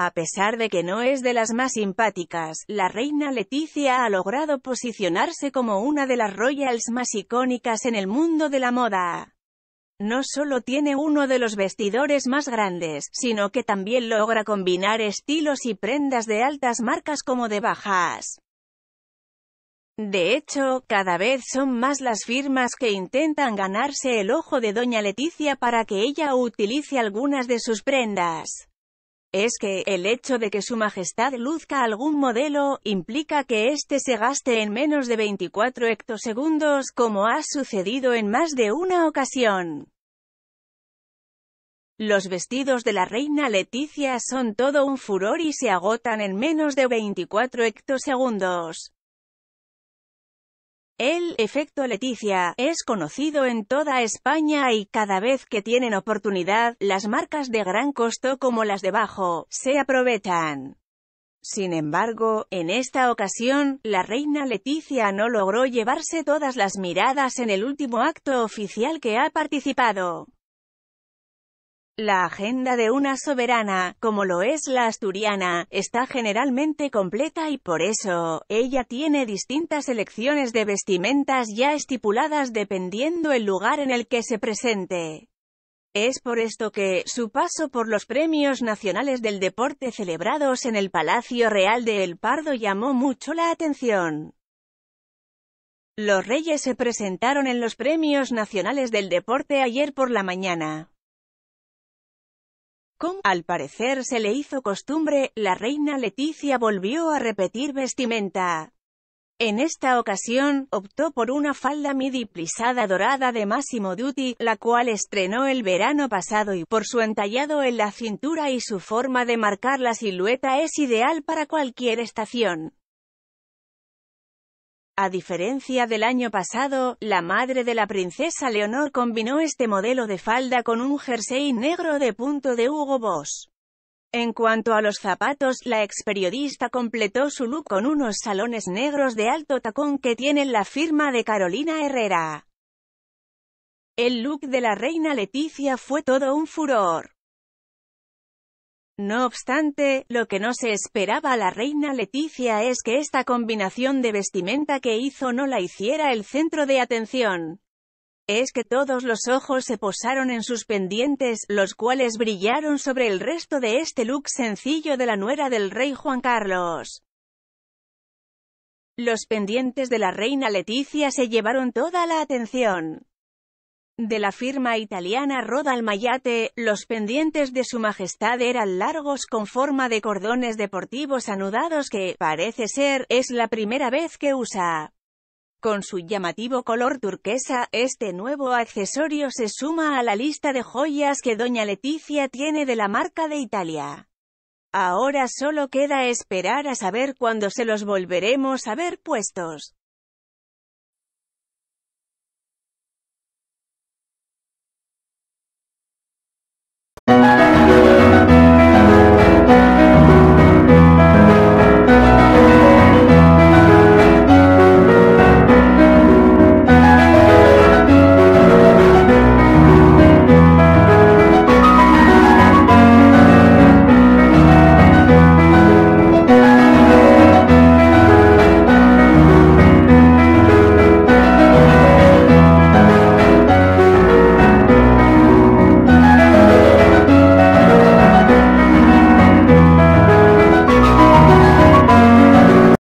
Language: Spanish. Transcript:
A pesar de que no es de las más simpáticas, la reina Leticia ha logrado posicionarse como una de las royals más icónicas en el mundo de la moda. No solo tiene uno de los vestidores más grandes, sino que también logra combinar estilos y prendas de altas marcas como de bajas. De hecho, cada vez son más las firmas que intentan ganarse el ojo de Doña Leticia para que ella utilice algunas de sus prendas es que, el hecho de que su majestad luzca algún modelo, implica que éste se gaste en menos de 24 hectosegundos, como ha sucedido en más de una ocasión. Los vestidos de la reina Leticia son todo un furor y se agotan en menos de 24 hectosegundos. El efecto Leticia es conocido en toda España y cada vez que tienen oportunidad, las marcas de gran costo como las de bajo, se aprovechan. Sin embargo, en esta ocasión, la reina Leticia no logró llevarse todas las miradas en el último acto oficial que ha participado. La agenda de una soberana, como lo es la asturiana, está generalmente completa y por eso, ella tiene distintas elecciones de vestimentas ya estipuladas dependiendo el lugar en el que se presente. Es por esto que, su paso por los premios nacionales del deporte celebrados en el Palacio Real de El Pardo llamó mucho la atención. Los Reyes se presentaron en los premios nacionales del deporte ayer por la mañana. Como al parecer se le hizo costumbre, la reina Leticia volvió a repetir vestimenta. En esta ocasión, optó por una falda midi plisada dorada de Massimo Dutti, la cual estrenó el verano pasado y por su entallado en la cintura y su forma de marcar la silueta es ideal para cualquier estación. A diferencia del año pasado, la madre de la princesa Leonor combinó este modelo de falda con un jersey negro de punto de Hugo Boss. En cuanto a los zapatos, la ex periodista completó su look con unos salones negros de alto tacón que tienen la firma de Carolina Herrera. El look de la reina Leticia fue todo un furor. No obstante, lo que no se esperaba a la reina Leticia es que esta combinación de vestimenta que hizo no la hiciera el centro de atención. Es que todos los ojos se posaron en sus pendientes, los cuales brillaron sobre el resto de este look sencillo de la nuera del rey Juan Carlos. Los pendientes de la reina Leticia se llevaron toda la atención. De la firma italiana Roda Mayate, los pendientes de su majestad eran largos con forma de cordones deportivos anudados que, parece ser, es la primera vez que usa. Con su llamativo color turquesa, este nuevo accesorio se suma a la lista de joyas que doña Leticia tiene de la marca de Italia. Ahora solo queda esperar a saber cuándo se los volveremos a ver puestos.